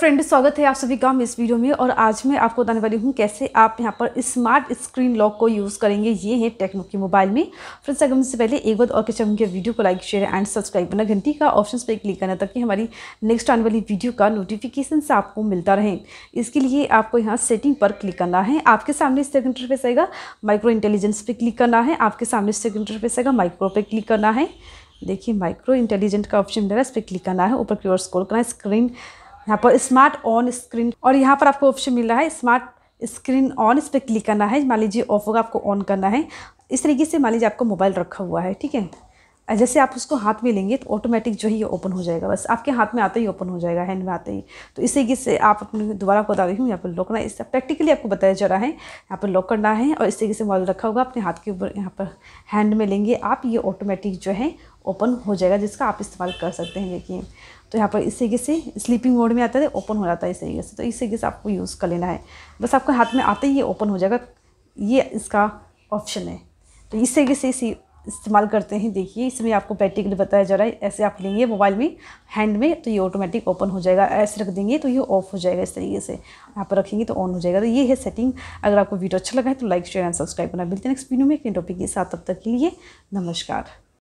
friend स्वागत है आप सभी का इस वीडियो में और आज मैं आपको बताने वाली हूँ कैसे आप यहाँ पर स्मार्ट स्क्रीन लॉक को यूज़ करेंगे ये है टेक्नो के मोबाइल में फ्रेंड्स अगर मुझसे पहले एक बार और किसी के वीडियो को लाइक शेयर एंड सब्सक्राइब करना घंटी का ऑप्शन पर क्लिक करना ताकि हमारी नेक्स्ट आने वाली वीडियो का नोटिफिकेशन आपको मिलता रहे इसके लिए आपको यहाँ सेटिंग पर क्लिक करना है आपके सामने इस तरह इंटरफेस आएगा माइक्रो इंटेलिजेंस पर क्लिक करना है आपके सामने इस तरह इंटरफेस माइक्रो पर क्लिक करना है देखिए माइक्रो इंटेलिजेंट का ऑप्शन मिल रहा है इस पर क्लिक करना है ऊपर की ओर स्क्रॉल करना है स्क्रीन यहाँ पर स्मार्ट ऑन स्क्रीन और यहाँ पर आपको ऑप्शन मिल रहा है स्मार्ट स्क्रीन ऑन इस पर क्लिक करना है मान लीजिए ऑफ होगा आपको ऑन करना है इस तरीके से मान लीजिए आपको मोबाइल रखा हुआ है ठीक है जैसे आप उसको हाथ में लेंगे तो ऑटोमेटिक जो है ये ओपन हो जाएगा बस आपके हाथ में आते ही ओपन हो जाएगा हैंड में आते ही तो इसी की से आप अपने दोबारा बता रही हूँ यहाँ पर लॉकना इस प्रैक्टिकली आपको बताया जा रहा है यहाँ पर लॉक करना है और इस तरीके से मॉडल रखा होगा अपने हाथ के ऊपर यहाँ पर हैंड में लेंगे आप ये ऑटोमेटिक जो है ओपन हो जाएगा जिसका आप इस्तेमाल कर सकते हैं देखिए तो यहाँ पर इस तरीके से स्लीपिंग मोड में आता है ओपन हो जाता है इस तरीके से तो इस तरीके से आपको यूज़ कर लेना है बस आपके हाथ में आते ही ये ओपन हो जाएगा ये इसका ऑप्शन है तो इस तरीके से इसी इस्तेमाल करते हैं देखिए इसमें आपको बैटरी के लिए बताया जा रहा है ऐसे आप लेंगे मोबाइल में हैंड में तो ये ऑटोमेटिक ओपन हो जाएगा ऐसे रख देंगे तो ये ऑफ हो जाएगा इस तरीके से यहाँ पर रखेंगे तो ऑन हो जाएगा तो ये है सेटिंग अगर आपको वीडियो अच्छा लगा है तो लाइक शेयर एंड सब्सक्राइब करना मिलते हैं नेक्स्ट वीडियो में एक टॉपिक के साथ तब तक के लिए नमस्कार